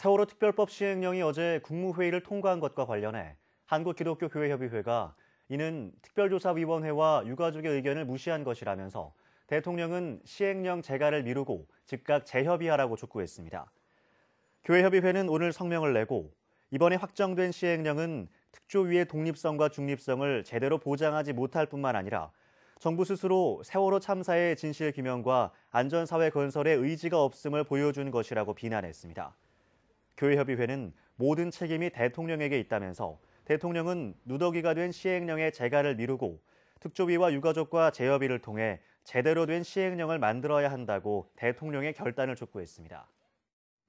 세월호 특별법 시행령이 어제 국무회의를 통과한 것과 관련해 한국기독교교회협의회가 이는 특별조사위원회와 유가족의 의견을 무시한 것이라면서 대통령은 시행령 재가를 미루고 즉각 재협의하라고 촉구했습니다. 교회협의회는 오늘 성명을 내고 이번에 확정된 시행령은 특조위의 독립성과 중립성을 제대로 보장하지 못할 뿐만 아니라 정부 스스로 세월호 참사의 진실 규명과 안전사회 건설에 의지가 없음을 보여준 것이라고 비난했습니다. 교회협의회는 모든 책임이 대통령에게 있다면서 대통령은 누더기가 된 시행령의 재가를 미루고 특조위와 유가족과 재협의를 통해 제대로 된 시행령을 만들어야 한다고 대통령의 결단을 촉구했습니다.